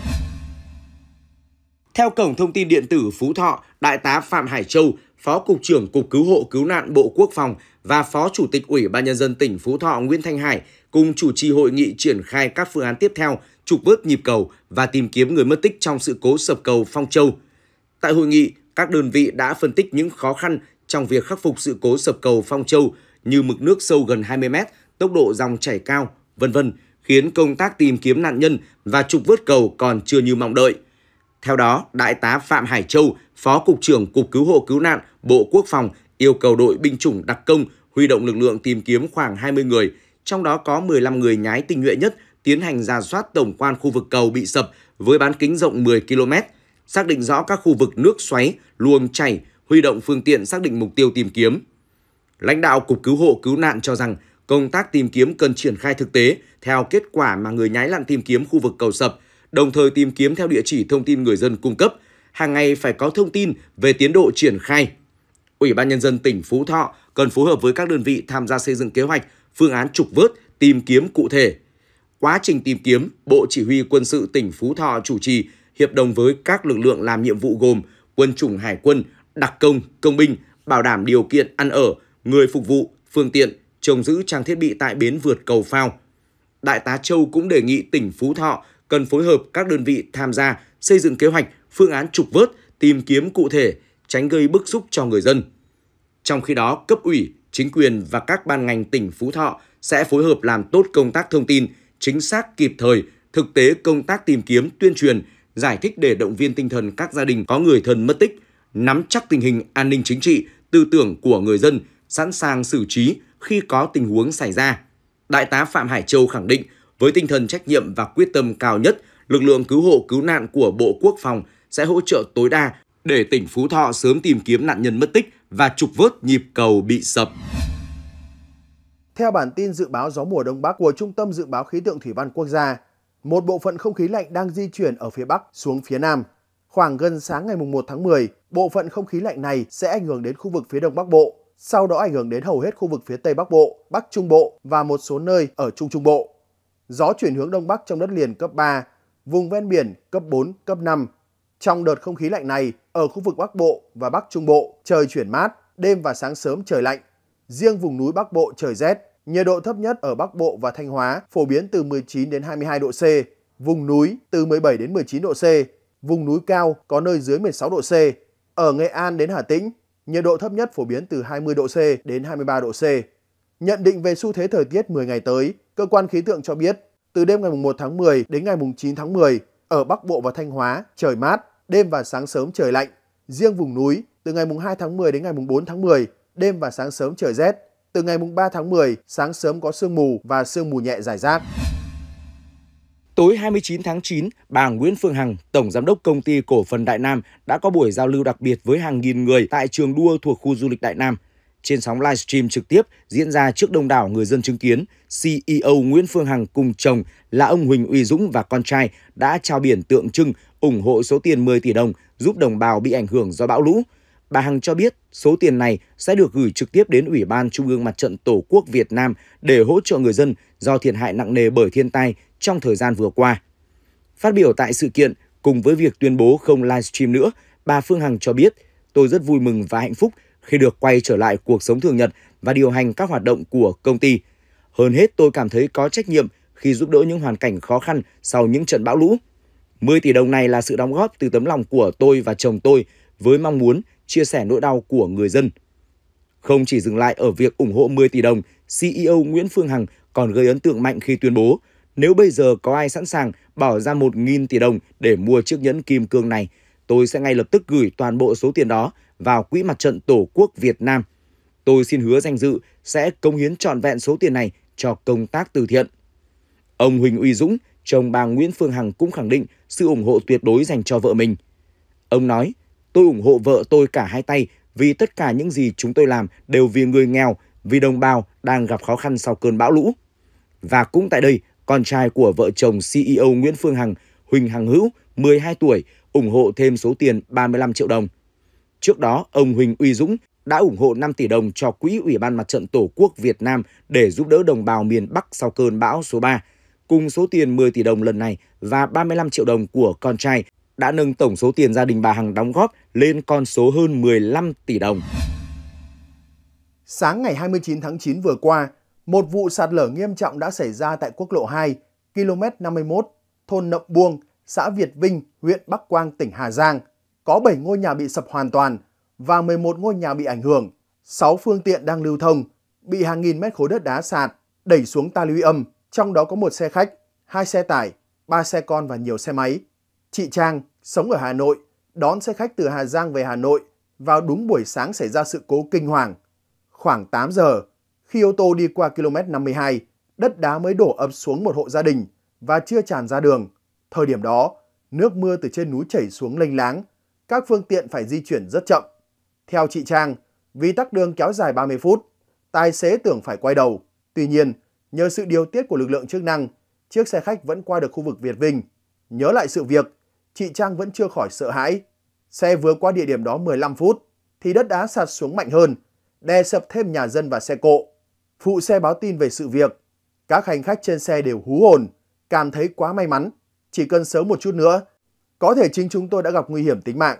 Theo Cổng Thông tin Điện tử Phú Thọ, Đại tá Phạm Hải Châu, Phó Cục trưởng Cục Cứu hộ Cứu nạn Bộ Quốc phòng và Phó Chủ tịch Ủy ban Nhân dân tỉnh Phú Thọ Nguyễn Thanh Hải cùng chủ trì hội nghị triển khai các phương án tiếp theo trục vớt nhịp cầu và tìm kiếm người mất tích trong sự cố sập cầu Phong Châu. Tại hội nghị, các đơn vị đã phân tích những khó khăn trong việc khắc phục sự cố sập cầu Phong Châu như mực nước sâu gần 20 mét, tốc độ dòng chảy cao, vân vân, khiến công tác tìm kiếm nạn nhân và trục vớt cầu còn chưa như mong đợi. Theo đó, Đại tá Phạm Hải Châu, Phó Cục trưởng Cục Cứu hộ Cứu nạn, Bộ Quốc phòng yêu cầu đội binh chủng đặc công huy động lực lượng tìm kiếm khoảng 20 người, trong đó có 15 người nhái tình nguyện nhất tiến hành ra soát tổng quan khu vực cầu bị sập với bán kính rộng 10 km, xác định rõ các khu vực nước xoáy, luồng chảy, huy động phương tiện xác định mục tiêu tìm kiếm. Lãnh đạo Cục Cứu hộ Cứu nạn cho rằng công tác tìm kiếm cần triển khai thực tế theo kết quả mà người nhái lặn tìm kiếm khu vực cầu sập, đồng thời tìm kiếm theo địa chỉ thông tin người dân cung cấp, hàng ngày phải có thông tin về tiến độ triển khai Ủy ban Nhân dân tỉnh Phú Thọ cần phối hợp với các đơn vị tham gia xây dựng kế hoạch, phương án trục vớt, tìm kiếm cụ thể. Quá trình tìm kiếm, Bộ Chỉ huy Quân sự tỉnh Phú Thọ chủ trì hiệp đồng với các lực lượng làm nhiệm vụ gồm quân chủng hải quân, đặc công, công binh, bảo đảm điều kiện ăn ở, người phục vụ, phương tiện, trông giữ trang thiết bị tại bến vượt cầu phao. Đại tá Châu cũng đề nghị tỉnh Phú Thọ cần phối hợp các đơn vị tham gia xây dựng kế hoạch, phương án trục vớt, tìm kiếm cụ thể, tránh gây bức xúc cho người dân. Trong khi đó, cấp ủy, chính quyền và các ban ngành tỉnh Phú Thọ sẽ phối hợp làm tốt công tác thông tin, chính xác kịp thời, thực tế công tác tìm kiếm, tuyên truyền, giải thích để động viên tinh thần các gia đình có người thân mất tích, nắm chắc tình hình an ninh chính trị, tư tưởng của người dân, sẵn sàng xử trí khi có tình huống xảy ra. Đại tá Phạm Hải Châu khẳng định, với tinh thần trách nhiệm và quyết tâm cao nhất, lực lượng cứu hộ cứu nạn của Bộ Quốc phòng sẽ hỗ trợ tối đa để tỉnh Phú Thọ sớm tìm kiếm nạn nhân mất tích và trục vớt nhịp cầu bị sập. Theo bản tin dự báo gió mùa Đông Bắc của Trung tâm Dự báo Khí tượng Thủy văn Quốc gia, một bộ phận không khí lạnh đang di chuyển ở phía Bắc xuống phía Nam. Khoảng gần sáng ngày 1 tháng 10, bộ phận không khí lạnh này sẽ ảnh hưởng đến khu vực phía Đông Bắc Bộ, sau đó ảnh hưởng đến hầu hết khu vực phía Tây Bắc Bộ, Bắc Trung Bộ và một số nơi ở Trung Trung Bộ. Gió chuyển hướng Đông Bắc trong đất liền cấp 3, vùng ven biển cấp 4, cấp 5, trong đợt không khí lạnh này, ở khu vực Bắc Bộ và Bắc Trung Bộ trời chuyển mát, đêm và sáng sớm trời lạnh. Riêng vùng núi Bắc Bộ trời rét, nhiệt độ thấp nhất ở Bắc Bộ và Thanh Hóa phổ biến từ 19 đến 22 độ C, vùng núi từ 17 đến 19 độ C, vùng núi cao có nơi dưới 16 độ C. Ở Nghệ An đến Hà Tĩnh, nhiệt độ thấp nhất phổ biến từ 20 độ C đến 23 độ C. Nhận định về xu thế thời tiết 10 ngày tới, cơ quan khí tượng cho biết, từ đêm ngày 1 tháng 10 đến ngày 9 tháng 10, ở Bắc Bộ và Thanh Hóa trời mát, đêm và sáng sớm trời lạnh. Riêng vùng núi, từ ngày mùng 2 tháng 10 đến ngày mùng 4 tháng 10, đêm và sáng sớm trời rét. Từ ngày mùng 3 tháng 10, sáng sớm có sương mù và sương mù nhẹ rải rác. Tối 29 tháng 9, bà Nguyễn Phương Hằng, Tổng Giám đốc Công ty Cổ phần Đại Nam đã có buổi giao lưu đặc biệt với hàng nghìn người tại trường đua thuộc khu du lịch Đại Nam trên sóng livestream trực tiếp diễn ra trước đông đảo người dân chứng kiến, CEO Nguyễn Phương Hằng cùng chồng là ông Huỳnh Uy Dũng và con trai đã trao biển tượng trưng ủng hộ số tiền 10 tỷ đồng giúp đồng bào bị ảnh hưởng do bão lũ. Bà Hằng cho biết số tiền này sẽ được gửi trực tiếp đến Ủy ban Trung ương Mặt trận Tổ quốc Việt Nam để hỗ trợ người dân do thiệt hại nặng nề bởi thiên tai trong thời gian vừa qua. Phát biểu tại sự kiện, cùng với việc tuyên bố không livestream nữa, bà Phương Hằng cho biết, tôi rất vui mừng và hạnh phúc khi được quay trở lại cuộc sống thường nhật và điều hành các hoạt động của công ty. Hơn hết tôi cảm thấy có trách nhiệm khi giúp đỡ những hoàn cảnh khó khăn sau những trận bão lũ. 10 tỷ đồng này là sự đóng góp từ tấm lòng của tôi và chồng tôi với mong muốn chia sẻ nỗi đau của người dân. Không chỉ dừng lại ở việc ủng hộ 10 tỷ đồng, CEO Nguyễn Phương Hằng còn gây ấn tượng mạnh khi tuyên bố nếu bây giờ có ai sẵn sàng bỏ ra 1.000 tỷ đồng để mua chiếc nhẫn kim cương này, tôi sẽ ngay lập tức gửi toàn bộ số tiền đó vào Quỹ Mặt trận Tổ quốc Việt Nam. Tôi xin hứa danh dự sẽ công hiến trọn vẹn số tiền này cho công tác từ thiện. Ông Huỳnh Uy Dũng, chồng bà Nguyễn Phương Hằng cũng khẳng định sự ủng hộ tuyệt đối dành cho vợ mình. Ông nói, tôi ủng hộ vợ tôi cả hai tay vì tất cả những gì chúng tôi làm đều vì người nghèo, vì đồng bào đang gặp khó khăn sau cơn bão lũ. Và cũng tại đây, con trai của vợ chồng CEO Nguyễn Phương Hằng, Huỳnh Hằng Hữu, 12 tuổi, ủng hộ thêm số tiền 35 triệu đồng. Trước đó, ông Huỳnh Uy Dũng đã ủng hộ 5 tỷ đồng cho Quỹ Ủy ban Mặt trận Tổ quốc Việt Nam để giúp đỡ đồng bào miền Bắc sau cơn bão số 3. Cùng số tiền 10 tỷ đồng lần này và 35 triệu đồng của con trai đã nâng tổng số tiền gia đình bà Hằng đóng góp lên con số hơn 15 tỷ đồng. Sáng ngày 29 tháng 9 vừa qua, một vụ sạt lở nghiêm trọng đã xảy ra tại quốc lộ 2, km 51, thôn Nậm Buông, xã Việt Vinh, huyện Bắc Quang, tỉnh Hà Giang – có 7 ngôi nhà bị sập hoàn toàn và 11 ngôi nhà bị ảnh hưởng. 6 phương tiện đang lưu thông bị hàng nghìn mét khối đất đá sạt đẩy xuống ta luy âm, trong đó có một xe khách, hai xe tải, ba xe con và nhiều xe máy. Chị Trang sống ở Hà Nội, đón xe khách từ Hà Giang về Hà Nội vào đúng buổi sáng xảy ra sự cố kinh hoàng. Khoảng 8 giờ, khi ô tô đi qua km 52, đất đá mới đổ ập xuống một hộ gia đình và chưa tràn ra đường. Thời điểm đó, nước mưa từ trên núi chảy xuống lênh láng, các phương tiện phải di chuyển rất chậm. Theo chị Trang, vì tắc đường kéo dài 30 phút, tài xế tưởng phải quay đầu. Tuy nhiên, nhờ sự điều tiết của lực lượng chức năng, chiếc xe khách vẫn qua được khu vực Việt Vinh. Nhớ lại sự việc, chị Trang vẫn chưa khỏi sợ hãi. Xe vừa qua địa điểm đó 15 phút, thì đất đá sạt xuống mạnh hơn, đè sập thêm nhà dân và xe cộ. Phụ xe báo tin về sự việc. Các hành khách trên xe đều hú hồn, cảm thấy quá may mắn. Chỉ cần sớm một chút nữa có thể chính chúng tôi đã gặp nguy hiểm tính mạng.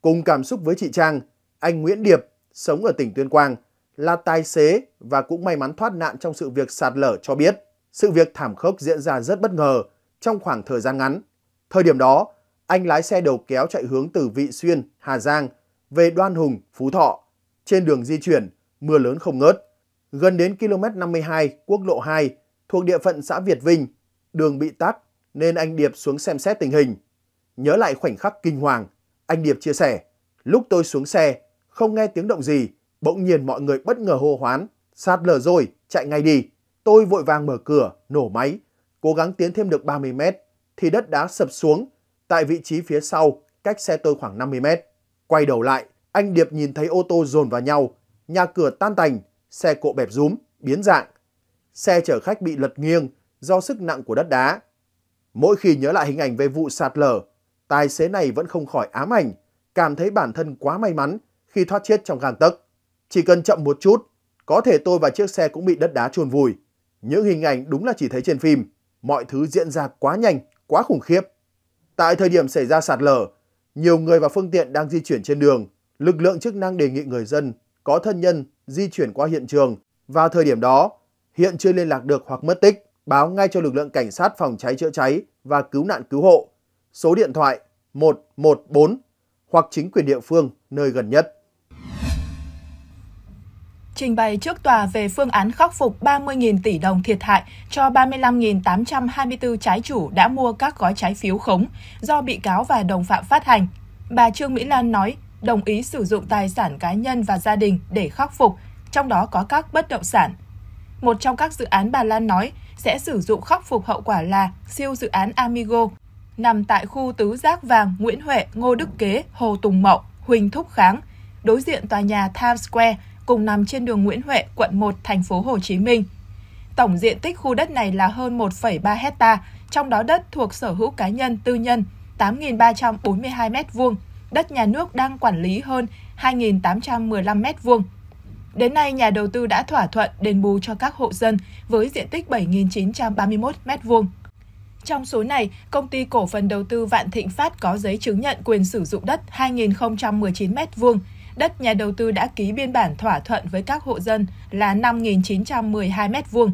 Cùng cảm xúc với chị Trang, anh Nguyễn Điệp, sống ở tỉnh Tuyên Quang, là tài xế và cũng may mắn thoát nạn trong sự việc sạt lở cho biết. Sự việc thảm khốc diễn ra rất bất ngờ trong khoảng thời gian ngắn. Thời điểm đó, anh lái xe đầu kéo chạy hướng từ Vị Xuyên, Hà Giang về Đoan Hùng, Phú Thọ. Trên đường di chuyển, mưa lớn không ngớt. Gần đến km 52 quốc lộ 2 thuộc địa phận xã Việt Vinh, đường bị tắt nên anh Điệp xuống xem xét tình hình. Nhớ lại khoảnh khắc kinh hoàng, anh Điệp chia sẻ, lúc tôi xuống xe, không nghe tiếng động gì, bỗng nhiên mọi người bất ngờ hô hoán, sạt lở rồi, chạy ngay đi. Tôi vội vàng mở cửa, nổ máy, cố gắng tiến thêm được 30 mét, thì đất đá sập xuống, tại vị trí phía sau, cách xe tôi khoảng 50 mét. Quay đầu lại, anh Điệp nhìn thấy ô tô dồn vào nhau, nhà cửa tan tành, xe cộ bẹp rúm, biến dạng. Xe chở khách bị lật nghiêng do sức nặng của đất đá. Mỗi khi nhớ lại hình ảnh về vụ sạt lở, tài xế này vẫn không khỏi ám ảnh, cảm thấy bản thân quá may mắn khi thoát chết trong gang tấc. Chỉ cần chậm một chút, có thể tôi và chiếc xe cũng bị đất đá chôn vùi. Những hình ảnh đúng là chỉ thấy trên phim, mọi thứ diễn ra quá nhanh, quá khủng khiếp. Tại thời điểm xảy ra sạt lở, nhiều người và phương tiện đang di chuyển trên đường. Lực lượng chức năng đề nghị người dân có thân nhân di chuyển qua hiện trường. Vào thời điểm đó, hiện chưa liên lạc được hoặc mất tích, báo ngay cho lực lượng cảnh sát phòng cháy chữa cháy và cứu nạn cứu hộ số điện thoại 114 hoặc chính quyền địa phương nơi gần nhất. Trình bày trước tòa về phương án khắc phục 30.000 tỷ đồng thiệt hại cho 35.824 trái chủ đã mua các gói trái phiếu khống do bị cáo và đồng phạm phát hành, bà Trương Mỹ Lan nói đồng ý sử dụng tài sản cá nhân và gia đình để khắc phục, trong đó có các bất động sản. Một trong các dự án bà Lan nói sẽ sử dụng khắc phục hậu quả là siêu dự án Amigo nằm tại khu tứ giác vàng Nguyễn Huệ, Ngô Đức Kế, Hồ Tùng Mậu, Huỳnh Thúc Kháng, đối diện tòa nhà Times Square cùng nằm trên đường Nguyễn Huệ, quận 1, thành phố Hồ Chí Minh. Tổng diện tích khu đất này là hơn 1,3 hecta, trong đó đất thuộc sở hữu cá nhân tư nhân 8.342 m2, đất nhà nước đang quản lý hơn 2.815 m2. Đến nay, nhà đầu tư đã thỏa thuận đền bù cho các hộ dân với diện tích 7.931 m2. Trong số này, công ty cổ phần đầu tư Vạn Thịnh Phát có giấy chứng nhận quyền sử dụng đất 2.019 m2, đất nhà đầu tư đã ký biên bản thỏa thuận với các hộ dân là 5.912 m2.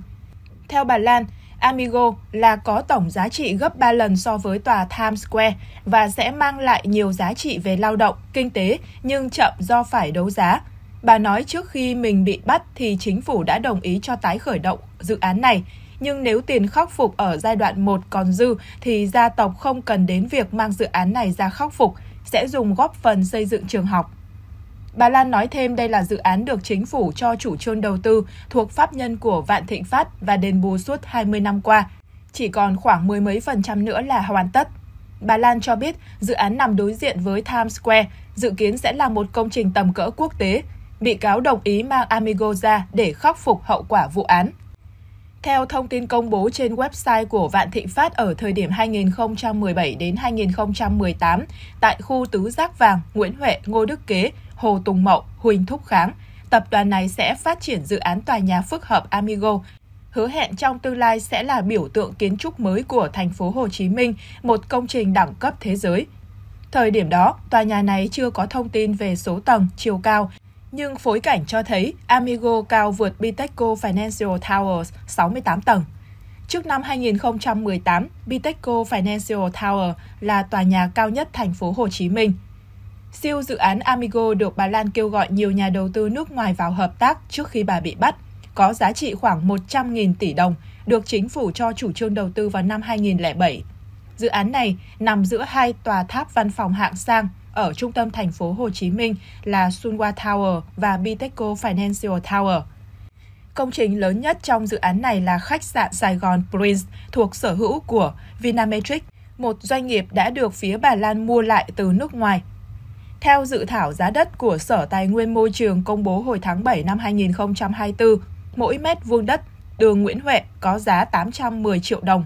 Theo bà Lan, Amigo là có tổng giá trị gấp 3 lần so với tòa Times Square và sẽ mang lại nhiều giá trị về lao động, kinh tế nhưng chậm do phải đấu giá. Bà nói trước khi mình bị bắt thì chính phủ đã đồng ý cho tái khởi động dự án này nhưng nếu tiền khắc phục ở giai đoạn 1 còn dư thì gia tộc không cần đến việc mang dự án này ra khắc phục, sẽ dùng góp phần xây dựng trường học. Bà Lan nói thêm đây là dự án được chính phủ cho chủ trương đầu tư thuộc pháp nhân của Vạn Thịnh Phát và đền bù suốt 20 năm qua. Chỉ còn khoảng mười mấy phần trăm nữa là hoàn tất. Bà Lan cho biết dự án nằm đối diện với Times Square, dự kiến sẽ là một công trình tầm cỡ quốc tế. Bị cáo đồng ý mang Amigo ra để khắc phục hậu quả vụ án. Theo thông tin công bố trên website của Vạn Thịnh Phát ở thời điểm 2017 đến 2018 tại khu Tứ Giác Vàng, Nguyễn Huệ, Ngô Đức Kế, Hồ Tùng Mậu, Huỳnh Thúc Kháng, tập đoàn này sẽ phát triển dự án tòa nhà phức hợp Amigo hứa hẹn trong tương lai sẽ là biểu tượng kiến trúc mới của thành phố Hồ Chí Minh, một công trình đẳng cấp thế giới. Thời điểm đó, tòa nhà này chưa có thông tin về số tầng, chiều cao, nhưng phối cảnh cho thấy Amigo cao vượt Bitexco Financial Towers 68 tầng. Trước năm 2018, Bitexco Financial Tower là tòa nhà cao nhất thành phố Hồ Chí Minh. Siêu dự án Amigo được Bà Lan kêu gọi nhiều nhà đầu tư nước ngoài vào hợp tác trước khi bà bị bắt, có giá trị khoảng 100.000 tỷ đồng, được chính phủ cho chủ trương đầu tư vào năm 2007. Dự án này nằm giữa hai tòa tháp văn phòng hạng sang – ở trung tâm thành phố Hồ Chí Minh là Sunwa Tower và Biteco Financial Tower. Công trình lớn nhất trong dự án này là khách sạn Sài Gòn Prince thuộc sở hữu của Vinametric, một doanh nghiệp đã được phía Bà Lan mua lại từ nước ngoài. Theo dự thảo giá đất của Sở Tài nguyên Môi trường công bố hồi tháng 7 năm 2024, mỗi mét vuông đất đường Nguyễn Huệ có giá 810 triệu đồng,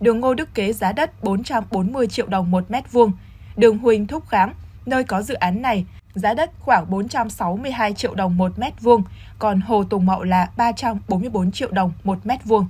đường Ngô Đức Kế giá đất 440 triệu đồng một mét vuông, đường Huỳnh Thúc Kháng nơi có dự án này, giá đất khoảng 462 triệu đồng một mét vuông, còn Hồ Tùng Mậu là 344 triệu đồng một mét vuông.